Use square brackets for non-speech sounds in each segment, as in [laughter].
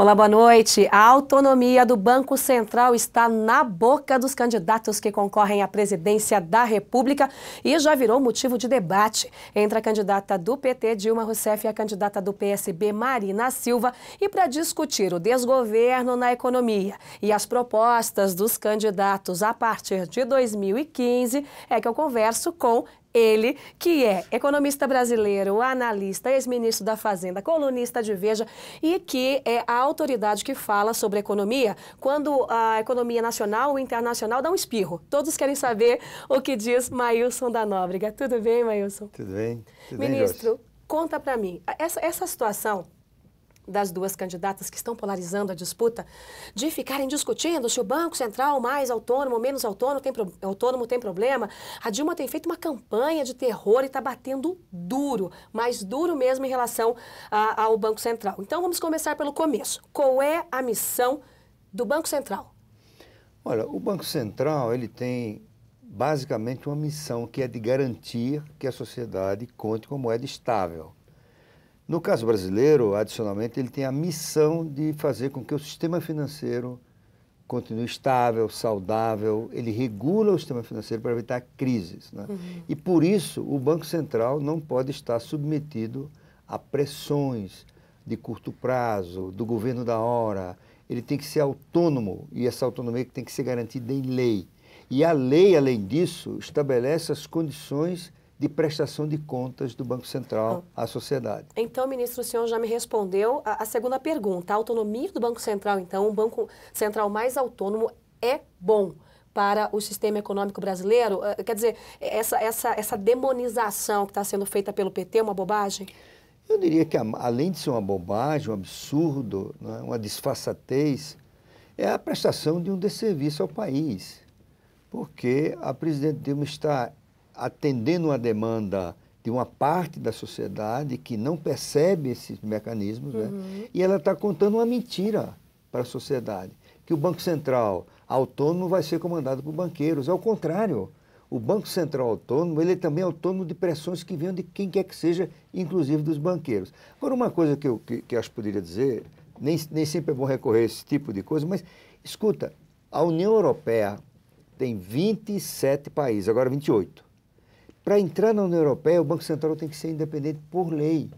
Olá, boa noite. A autonomia do Banco Central está na boca dos candidatos que concorrem à presidência da República e já virou motivo de debate entre a candidata do PT, Dilma Rousseff, e a candidata do PSB, Marina Silva. E para discutir o desgoverno na economia e as propostas dos candidatos a partir de 2015, é que eu converso com ele, que é economista brasileiro, analista, ex-ministro da Fazenda, colunista de Veja e que é a autoridade que fala sobre economia quando a economia nacional ou internacional dá um espirro. Todos querem saber o que diz Maílson da Nóbrega. Tudo bem, Maílson? Tudo bem. Tudo Ministro, bem, conta para mim. Essa, essa situação das duas candidatas que estão polarizando a disputa, de ficarem discutindo se o Banco Central mais autônomo, menos autônomo tem, pro... autônomo tem problema. A Dilma tem feito uma campanha de terror e está batendo duro, mais duro mesmo em relação a, ao Banco Central. Então vamos começar pelo começo. Qual é a missão do Banco Central? Olha, o Banco Central ele tem basicamente uma missão que é de garantir que a sociedade conte com moeda é estável. No caso brasileiro, adicionalmente, ele tem a missão de fazer com que o sistema financeiro continue estável, saudável, ele regula o sistema financeiro para evitar crises. Né? Uhum. E por isso, o Banco Central não pode estar submetido a pressões de curto prazo, do governo da hora. Ele tem que ser autônomo e essa autonomia tem que ser garantida em lei. E a lei, além disso, estabelece as condições de prestação de contas do Banco Central ah. à sociedade. Então, ministro, o senhor já me respondeu a, a, segunda pergunta. A autonomia do Banco Central, então, um Banco Central mais autônomo é bom para o sistema econômico brasileiro? Ah, quer dizer, essa, essa, essa demonização que está sendo feita pelo PT é uma bobagem? Eu diria que, além de ser uma bobagem, um absurdo, né, uma disfarçatez, é a prestação de um desserviço ao país. Porque a presidente Dilma está atendendo a demanda de uma parte da sociedade que não percebe esses mecanismos, né? uhum. né? e ela está contando uma mentira para a sociedade, que o Banco Central autônomo vai ser comandado por banqueiros. Ao é contrário, o Banco Central autônomo ele é também autônomo de pressões que vêm de quem quer que seja, inclusive dos banqueiros. Agora, uma coisa que eu, que, que eu acho que poderia dizer, nem, nem sempre é bom recorrer a esse tipo de coisa, mas escuta, a União Europeia tem 27 países, agora 28. Para entrar na União Europeia, o Banco Central tem que ser independente por lei.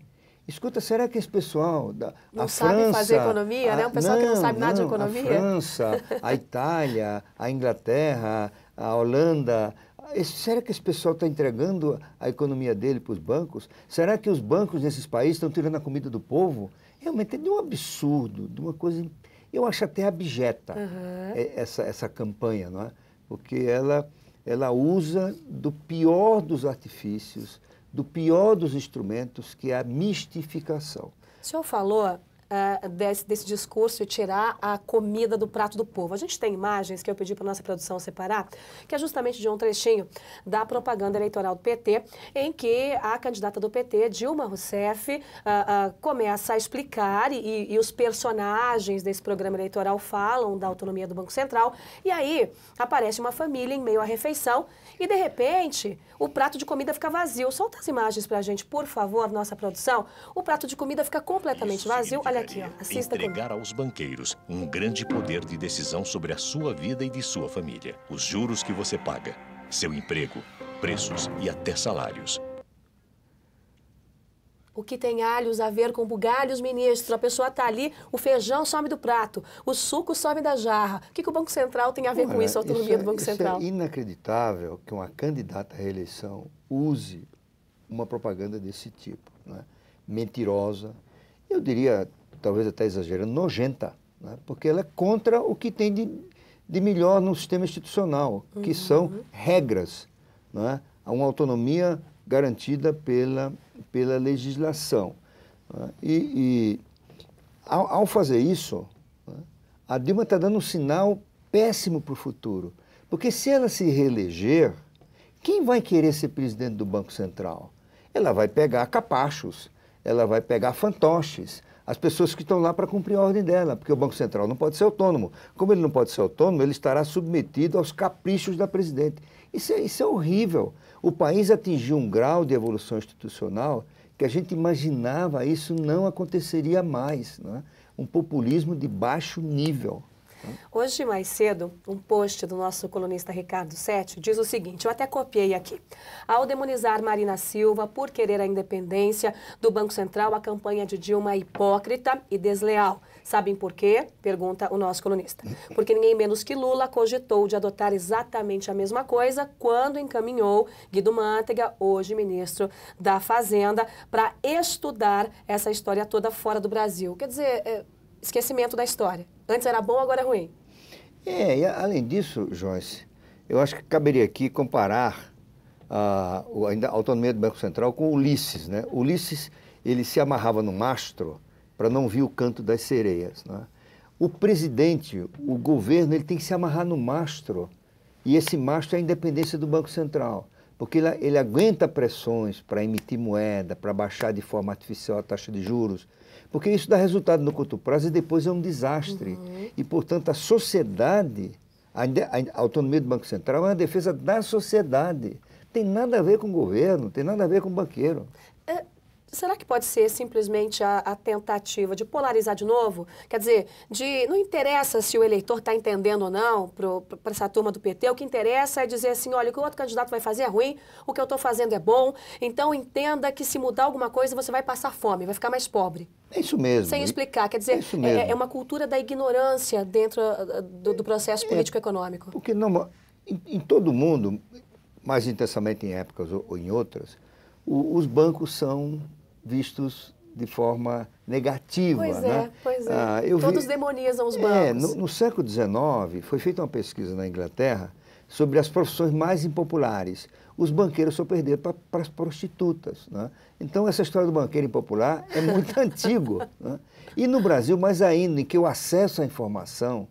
Escuta, será que esse pessoal da não a sabe França, fazer economia, a, né? Um pessoal não, que não sabe não, nada de economia. A França, [laughs] a Itália, a Inglaterra, a Holanda, esse, será que esse pessoal está entregando a economia dele para os bancos? Será que os bancos nesses países estão tirando a comida do povo? Realmente é de um absurdo, de uma coisa. Eu acho até abjeta uhum. essa, essa campanha, não é? Porque ela ela usa do pior dos artifícios, do pior dos instrumentos, que é a mistificação. O senhor falou uh, desse, desse, discurso e tirar a comida do prato do povo. A gente tem imagens que eu pedi para nossa produção separar, que é justamente de um trechinho da propaganda eleitoral do PT, em que a candidata do PT, Dilma Rousseff, uh, uh, começa a explicar e, e os personagens desse programa eleitoral falam da autonomia do Banco Central. E aí aparece uma família em meio à refeição e, de repente, o prato de comida fica vazio. Solta as imagens para a gente, por favor, nossa produção. O prato de comida fica completamente Isso, vazio. Aliás, aqui, ó. Assista entregar comigo. aos banqueiros um grande poder de decisão sobre a sua vida e de sua família. Os juros que você paga, seu emprego, preços e até salários. O que tem alhos a ver com bugalhos, ministro? A pessoa tá ali, o feijão some do prato, o suco some da jarra. O que, que o Banco Central tem a ver com isso, é, a autonomia isso é, do Banco é Central? É inacreditável que uma candidata à reeleição use uma propaganda desse tipo, né? mentirosa, eu diria talvez até exagerando, nojenta, né? porque ela é contra o que tem de, de melhor no sistema institucional, uhum. que são uhum. regras, né? uma autonomia garantida pela, pela legislação. Né? E, e ao, ao, fazer isso, né? a Dilma está dando um sinal péssimo para o futuro, porque se ela se reeleger, quem vai querer ser presidente do Banco Central? Ela vai pegar capachos, ela vai pegar fantoches, as pessoas que estão lá para cumprir a ordem dela, porque o Banco Central não pode ser autônomo. Como ele não pode ser autônomo, ele estará submetido aos caprichos da presidente. Isso é, isso é horrível. O país atingiu um grau de evolução institucional que a gente imaginava isso não aconteceria mais. Né? Um populismo de baixo nível. Hoje, mais cedo, um post do nosso colunista Ricardo Sete diz o seguinte: eu até copiei aqui. Ao demonizar Marina Silva por querer a independência do Banco Central, a campanha de Dilma é hipócrita e desleal. Sabem por quê? Pergunta o nosso colunista. Porque ninguém menos que Lula cogitou de adotar exatamente a mesma coisa quando encaminhou Guido Mantega, hoje ministro da Fazenda, para estudar essa história toda fora do Brasil. Quer dizer, é, esquecimento da história. Antes era bom, agora é ruim. É, e além disso, Joyce, eu acho que caberia aqui comparar ah, a, a autonomia do Banco Central com Ulisses, né? Ulisses, ele se amarrava no mastro para não vir o canto das sereias, né? O presidente, o governo, ele tem que se amarrar no mastro. E esse mastro é a independência do Banco Central, porque ele, ele aguenta pressões para emitir moeda, para baixar de forma artificial a taxa de juros, porque isso dá resultado no curto prazo e depois é um desastre. Uhum. E, portanto, a sociedade, a, a autonomia do Banco Central é uma defesa da sociedade. Tem nada a ver com o governo, tem nada a ver com o banqueiro. Será que pode ser simplesmente a, a, tentativa de polarizar de novo? Quer dizer, de não interessa se o eleitor está entendendo ou não para essa turma do PT, o que interessa é dizer assim, olha, o que o outro candidato vai fazer é ruim, o que eu estou fazendo é bom, então entenda que se mudar alguma coisa você vai passar fome, vai ficar mais pobre. É isso mesmo. Sem explicar, quer dizer, é, é, é uma cultura da ignorância dentro ah, ah, do, do processo é, político-econômico. Porque não, em, em todo mundo, mais intensamente em épocas ou, ou em outras, os bancos são vistos de forma negativa. Pois né? é, pois é. Ah, Todos vi... demonizam os é, bancos. É, no, no, século XIX, foi feita uma pesquisa na Inglaterra sobre as profissões mais impopulares. Os banqueiros só perderam para as prostitutas. Né? Então, essa história do banqueiro impopular é muito [laughs] antigo. Né? E no Brasil, mais ainda, em que o acesso à informação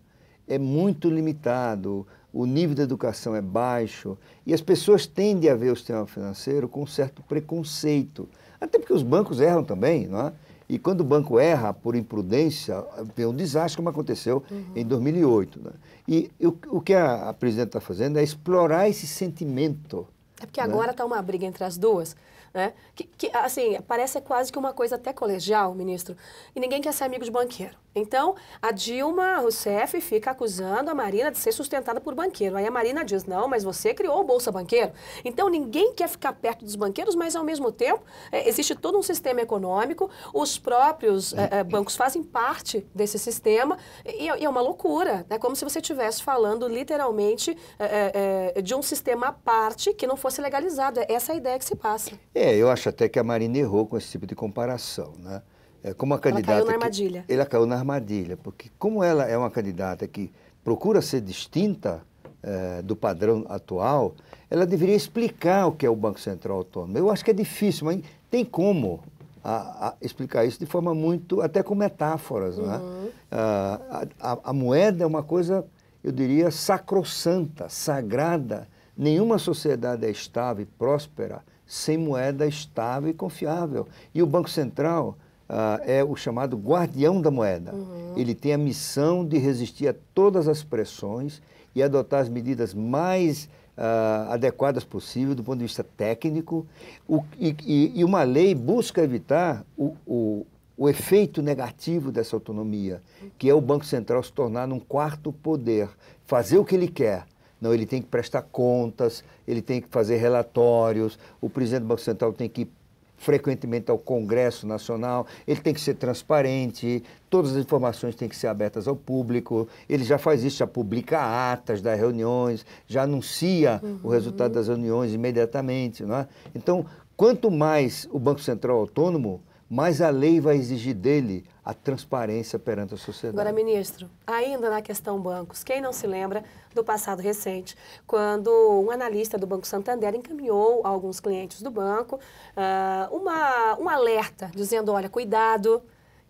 é muito limitado, o nível da educação é baixo e as pessoas tendem a ver o sistema financeiro com um certo preconceito. Até porque os bancos erram também, não é? E quando o banco erra por imprudência, tem um desastre como aconteceu uhum. em 2008. Né? E o que a, a presidenta está fazendo é explorar esse sentimento. É porque né? agora está uma briga entre as duas. Né? Que, que, assim, parece quase que uma coisa até colegial, ministro. E ninguém quer ser amigo de banqueiro. Então, a Dilma Rousseff fica acusando a Marina de ser sustentada por banqueiro. Aí a Marina diz: não, mas você criou o Bolsa Banqueiro. Então, ninguém quer ficar perto dos banqueiros, mas, ao mesmo tempo, é, existe todo um sistema econômico, os próprios é, é, bancos fazem parte desse sistema, e, e, é, é uma loucura. É como se você estivesse falando, literalmente, é, é, de um sistema à parte que não fosse legalizado. É essa a ideia que se passa. É, eu acho até que a Marina errou com esse tipo de comparação, né? É, como a candidata ela caiu na armadilha. Que, ela caiu na armadilha, porque como ela é uma candidata que procura ser distinta é, do padrão atual, ela deveria explicar o que é o Banco Central Autônomo. Eu acho que é difícil, mas tem como a, a explicar isso de forma muito, até com metáforas. Né? Uhum. Né? Ah, a, a, a moeda é uma coisa, eu diria, sacrossanta, sagrada. Nenhuma sociedade é estável e próspera sem moeda estável e confiável. E o Banco Central ah, é o chamado guardião da moeda. Uhum. Ele tem a missão de resistir a todas as pressões e adotar as medidas mais ah, adequadas possível do ponto de vista técnico. O, e, e, e, uma lei busca evitar o, o, o efeito negativo dessa autonomia, que é o Banco Central se tornar num quarto poder, fazer o que ele quer. Não, ele tem que prestar contas, ele tem que fazer relatórios, o presidente do Banco Central tem que frequentemente ao Congresso Nacional, ele tem que ser transparente, todas as informações têm que ser abertas ao público, ele já faz isso, já publica atas das reuniões, já anuncia uhum. o resultado das reuniões imediatamente. Não é? Então, quanto mais o Banco Central é autônomo, mas a lei vai exigir dele a transparência perante a sociedade. Agora, ministro, ainda na questão bancos, quem não se lembra do passado recente, quando um analista do Banco Santander encaminhou a alguns clientes do banco uh, uma, um alerta dizendo: olha, cuidado,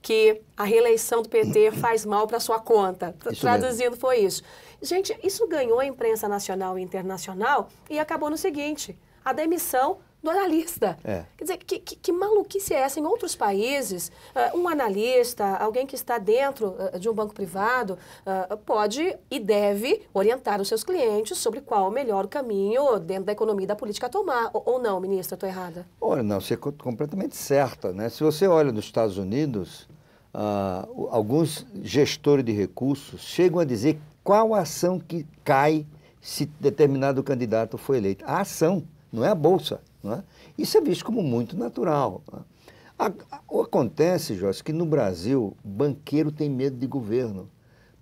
que a reeleição do PT faz mal para sua conta. Isso Traduzindo, mesmo. foi isso. Gente, isso ganhou a imprensa nacional e internacional e acabou no seguinte: a demissão do analista. É. Quer dizer, que, que, que, maluquice é essa? Em outros países, uh, um analista, alguém que está dentro uh, de um banco privado, uh, pode e deve orientar os seus clientes sobre qual o melhor caminho dentro da economia e da política a tomar. Ou, ou não, ministra, estou errada? Olha, não, você é completamente certa. Né? Se você olha nos Estados Unidos, alguns gestores de recursos chegam a dizer qual a ação que cai se determinado candidato foi eleito. A ação, não é a bolsa. É? Isso é visto como muito natural. Né? É? Acontece, Jorge, que no Brasil, banqueiro tem medo de governo,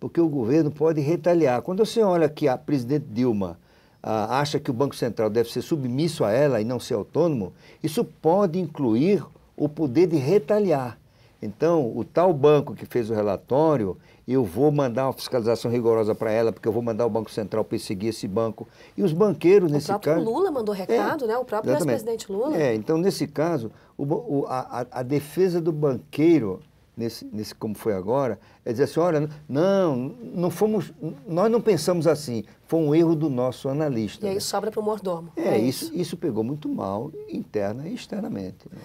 porque o governo pode retaliar. Quando você olha que a presidente Dilma ah, acha que o Banco Central deve ser submisso a ela e não ser autônomo, isso pode incluir o poder de retaliar. Então, o tal banco que fez o relatório, eu vou mandar uma fiscalização rigorosa para ela, porque eu vou mandar o Banco Central perseguir esse banco. E os banqueiros, o nesse caso... O próprio Lula mandou é, recado, é, né? O próprio ex-presidente Lula. É, então, nesse caso, o, o, a, a, defesa do banqueiro, nesse, nesse como foi agora, é dizer assim, olha, não, não fomos, nós não pensamos assim, foi um erro do nosso analista. E aí né? sobra para o mordomo. É, é isso. isso, isso pegou muito mal, interna e externamente. Né?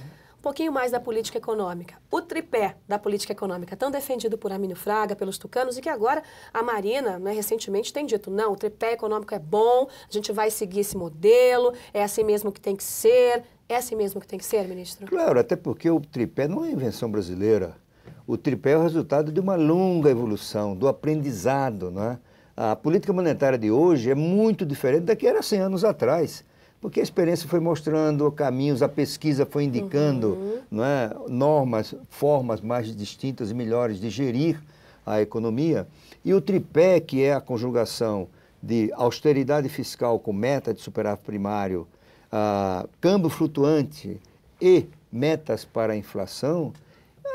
pouquinho mais da política econômica. O tripé da política econômica, tão defendido por Amínio Fraga, pelos tucanos, e que agora a Marina, né, recentemente, tem dito, não, o tripé econômico é bom, a gente vai seguir esse modelo, é assim mesmo que tem que ser. É assim mesmo que tem que ser, ministro? Claro, até porque o tripé não é invenção brasileira. O tripé é o resultado de uma longa evolução, do aprendizado, não é? A política monetária de hoje é muito diferente da que era 100 anos atrás. Porque a experiência foi mostrando caminhos, a pesquisa foi indicando uhum. É, normas, formas mais distintas e melhores de gerir a economia. E o tripé, que é a conjugação de austeridade fiscal com meta de superávit primário, câmbio flutuante e metas para a inflação,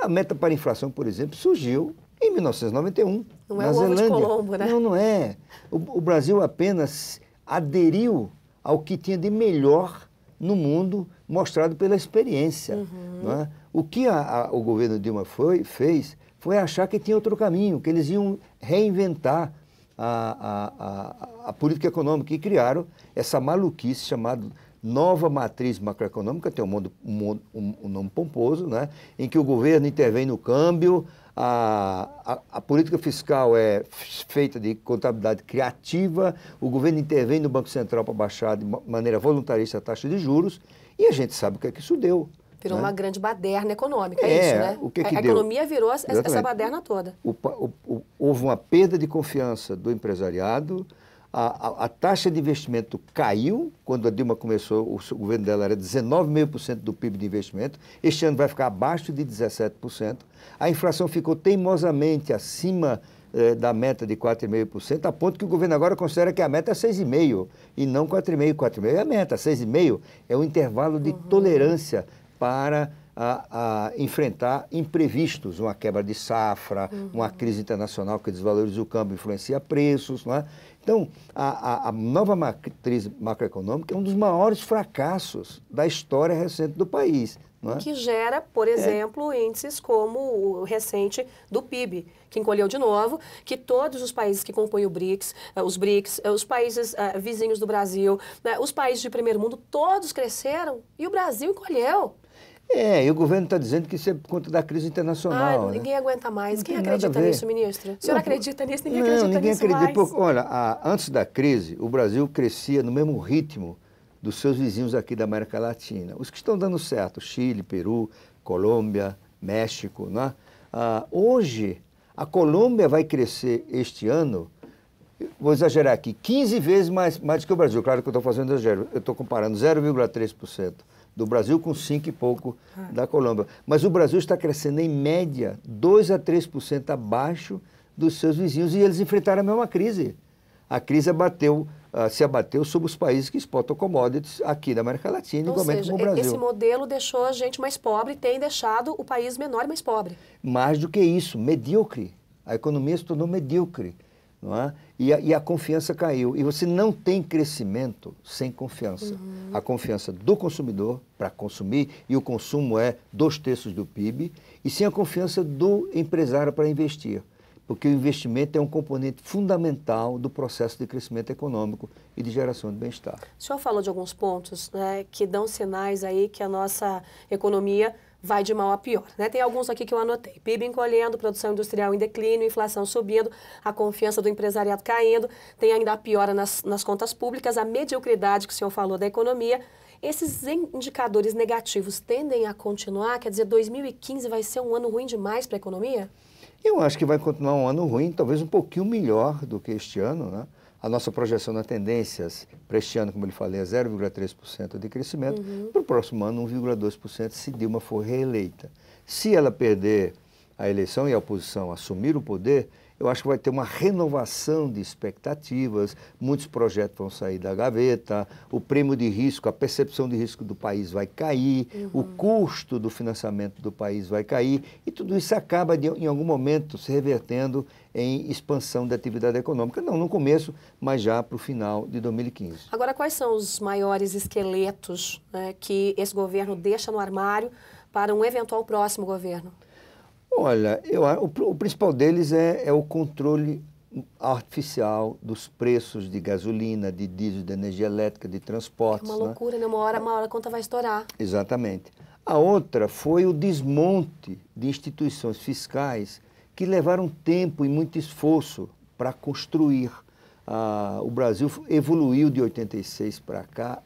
a meta para a inflação, por exemplo, surgiu em 1991. Não é na é o Zelândia. Colombo, né? Não, não é. O, o Brasil apenas aderiu ao que tinha de melhor no mundo mostrado pela experiência. Uhum. É? O que a, a, o governo Dilma foi, fez foi achar que tinha outro caminho, que eles iam reinventar a, a, a política econômica e criaram essa maluquice chamada nova matriz macroeconômica, tem um, mundo, um, um nome pomposo, né? em que o governo intervém no câmbio, a, a, a, política fiscal é feita de contabilidade criativa, o governo intervém no Banco Central para baixar de maneira voluntarista a taxa de juros, e a gente sabe o que é que isso deu. Virou né? uma grande baderna econômica, é, é isso, né? O que é que a, deu? a economia virou Exatamente. essa baderna toda. O, o, o, houve uma perda de confiança do empresariado, a, a, a, taxa de investimento caiu quando a Dilma começou, o, governo dela era 19,5% do PIB de investimento, este ano vai ficar abaixo de 17%. A inflação ficou teimosamente acima eh, da meta de 4,5%, a ponto que o governo agora considera que a meta é 6,5% e não 4,5%. 4,5% é a meta, 6,5% é o intervalo de uhum. tolerância para a, a, enfrentar imprevistos, uma quebra de safra, uhum. uma crise internacional que desvaloriza o câmbio, influencia preços, não é? Então, a, a, a nova matriz macroeconômica é um dos maiores fracassos da história recente do país. É? Que gera, por é. exemplo, é. índices como o recente do PIB, que encolheu de novo, que todos os países que compõem o BRICS, eh, os BRICS, eh, os países eh, vizinhos do Brasil, né, os países de primeiro mundo, todos cresceram e o Brasil encolheu. É, e o governo está dizendo que isso é por conta da crise internacional. Ah, né? ninguém né? aguenta mais. Não quem acredita nisso, ministro? O senhor não, acredita nisso? Ninguém não, acredita ninguém nisso acredita, mais. Por, olha, a, antes da crise, o Brasil crescia no mesmo ritmo dos seus vizinhos aqui da América Latina. Os que estão dando certo, Chile, Peru, Colômbia, México. Né? Ah, hoje, a Colômbia vai crescer este ano, vou exagerar aqui, 15 vezes mais, mais do que o Brasil. Claro que eu estou fazendo exagero, eu estou comparando 0,3% do Brasil, com 5 e pouco ah. da Colômbia. Mas o Brasil está crescendo em média 2 a 3% abaixo dos seus vizinhos e eles enfrentaram a mesma crise. A crise abateu, uh, se abateu sobre os países que exportam commodities aqui da América Latina, igualmente seja, como o Brasil. Esse modelo deixou a gente mais pobre, tem deixado o país menor e mais pobre. Mais do que isso, medíocre. A economia se tornou medíocre não é? E a, e, a, confiança caiu. E você não tem crescimento sem confiança. Uhum. A confiança do consumidor para consumir, e o consumo é dois terços do PIB, e sem a confiança do empresário para investir. Porque o investimento é um componente fundamental do processo de crescimento econômico e de geração de bem-estar. O senhor falou de alguns pontos né, que dão sinais aí que a nossa economia vai de mal a pior. Né? Tem alguns aqui que eu anotei. PIB encolhendo, produção industrial em declínio, inflação subindo, a confiança do empresariado caindo, tem ainda a piora nas, nas contas públicas, a mediocridade que o senhor falou da economia. Esses indicadores negativos tendem a continuar? Quer dizer, 2015 vai ser um ano ruim demais para a economia? Eu acho que vai continuar um ano ruim, talvez um pouquinho melhor do que este ano, né? A nossa projeção na tendências para este ano, como eu lhe falei, é 0,3% de crescimento. Uhum. Para o próximo ano, 1,2% se Dilma for reeleita. Se ela perder a eleição e a oposição assumir o poder, eu acho que vai ter uma renovação de expectativas, muitos projetos vão sair da gaveta, o prêmio de risco, a percepção de risco do país vai cair, uhum. o custo do financiamento do país vai cair, e tudo isso acaba, de, em algum momento, se revertendo em expansão da atividade econômica. Não no começo, mas já para o final de 2015. Agora, quais são os maiores esqueletos né, que esse governo deixa no armário para um eventual próximo governo? Olha, eu, o, o principal deles é, é o controle artificial dos preços de gasolina, de diesel, de energia elétrica, de transportes. É uma né? loucura, né? né? Uma hora, uma hora a conta vai estourar. Exatamente. A outra foi o desmonte de instituições fiscais que levaram tempo e muito esforço para construir. Ah, o Brasil evoluiu de 86 para cá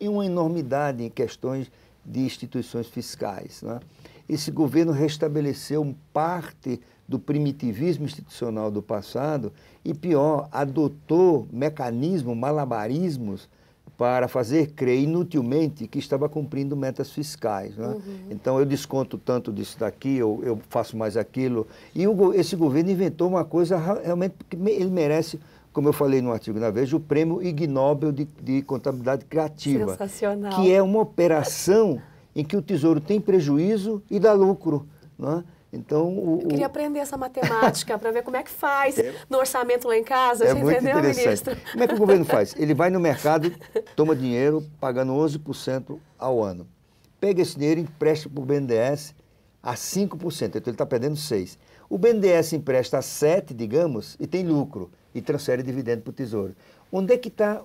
em uma enormidade em questões de instituições fiscais. Né? esse governo restabeleceu parte do primitivismo institucional do passado e, pior, adotou mecanismos, malabarismos para fazer crer inutilmente que estava cumprindo metas fiscais. Né? Uhum. Então, eu desconto tanto disso daqui, eu, eu faço mais aquilo. E o, esse governo inventou uma coisa realmente que ele merece, como eu falei no artigo na Veja, o prêmio Ig Nobel de, de Contabilidade Criativa. Sensacional. Que é uma operação em que o tesouro tem prejuízo e dá lucro. Né? Então, o, Eu queria aprender essa matemática para ver como é que faz é. no orçamento lá em casa. É você muito entendeu, ministro? Como é que o governo faz? Ele vai no mercado, toma dinheiro, pagando 11% ao ano. Pega esse dinheiro, e empresta para o BNDES a 5%. Então, ele está perdendo 6%. O BNDES empresta a 7%, digamos, e tem lucro. E transfere dividendo para o Tesouro. Onde é que está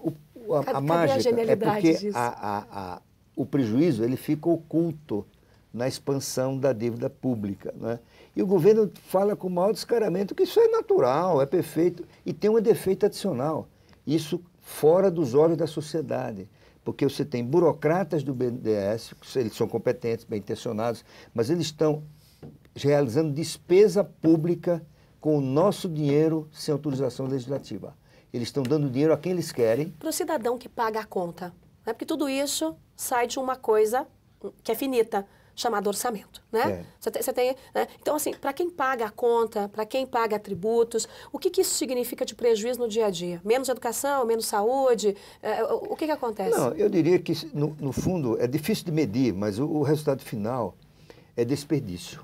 a, a, mágica? A é porque a, a, o prejuízo ele fica oculto na expansão da dívida pública. Né? E o governo fala com o maior descaramento que isso é natural, é perfeito, e tem um defeito adicional. Isso fora dos olhos da sociedade. Porque você tem burocratas do BNDES, eles são competentes, bem intencionados, mas eles estão realizando despesa pública com o nosso dinheiro sem autorização legislativa. Eles estão dando dinheiro a quem eles querem. Para o cidadão que paga a conta. Né? Porque tudo isso sai de uma coisa que é finita, chamado orçamento, né? É. Você tem, tem né? Então, assim, para quem paga a conta, para quem paga tributos, o que, que isso significa de prejuízo no dia a dia? Menos educação, menos saúde? É, o que, que acontece? Não, eu diria que, no, no fundo, é difícil de medir, mas o, o, resultado final é desperdício.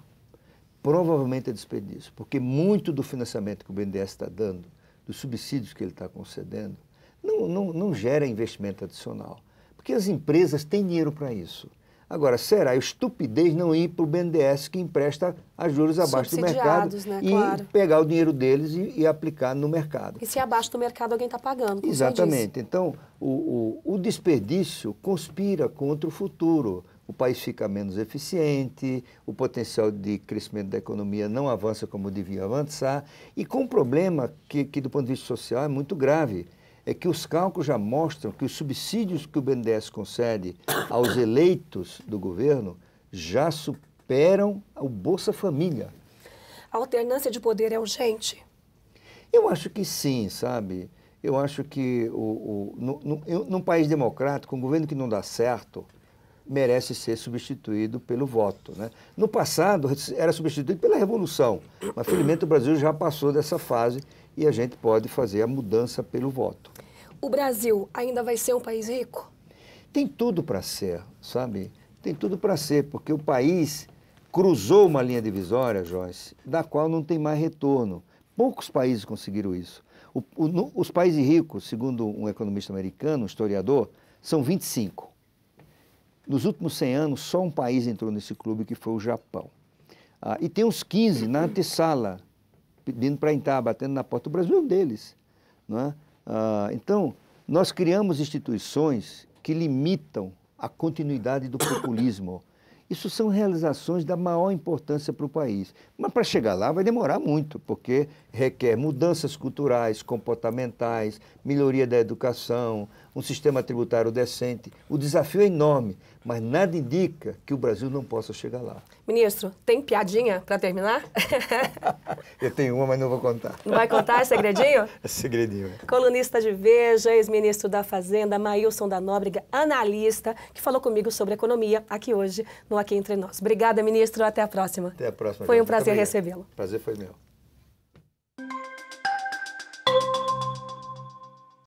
Provavelmente é desperdício, porque muito do financiamento que o BNDES está dando, dos subsídios que ele está concedendo, não, não, não gera investimento adicional. Porque as empresas têm dinheiro para isso. Agora, será estupidez não ir para o BNDES que empresta a juros abaixo do mercado né? e claro. pegar o dinheiro deles e, e, aplicar no mercado. E se é abaixo do mercado alguém está pagando. Exatamente. Então, o, o, o, desperdício conspira contra o futuro. O país fica menos eficiente, o potencial de crescimento da economia não avança como devia avançar, e com um problema que, que do ponto de vista social, é muito grave é que os cálculos já mostram que os subsídios que o BNDES concede aos eleitos do governo já superam o Bolsa Família. A alternância de poder é urgente? Eu acho que sim, sabe? Eu acho que o, o, no, no, eu, num país democrático, um governo que não dá certo, merece ser substituído pelo voto. Né? No passado, era substituído pela Revolução, mas felizmente o Brasil já passou dessa fase e a gente pode fazer a mudança pelo voto. O Brasil ainda vai ser um país rico? Tem tudo para ser, sabe? Tem tudo para ser, porque o país cruzou uma linha divisória, Joyce, da qual não tem mais retorno. Poucos países conseguiram isso. O, o, no, os países ricos, segundo um economista americano, um historiador, são 25. Nos últimos 100 anos, só um país entrou nesse clube, que foi o Japão. Ah, e tem uns 15 na antessala, pedindo para entrar, batendo na porta. O Brasil é um deles. Não é? Ah, então, nós criamos instituições que limitam a continuidade do populismo. Isso são realizações da maior importância para o país. Mas para chegar lá vai demorar muito, porque requer mudanças culturais, comportamentais, melhoria da educação, um sistema tributário decente. O desafio é enorme, mas nada indica que o Brasil não possa chegar lá. Ministro, tem piadinha para terminar? [laughs] Eu tenho uma, mas não vou contar. Não vai contar? É segredinho? É segredinho. É. Colunista de Veja, ex-ministro da Fazenda, Maílson da Nóbrega, analista, que falou comigo sobre economia aqui hoje no Aqui Entre Nós. Obrigada, ministro. Até a próxima. Até a próxima. Foi um prazer recebê-lo. Prazer foi meu.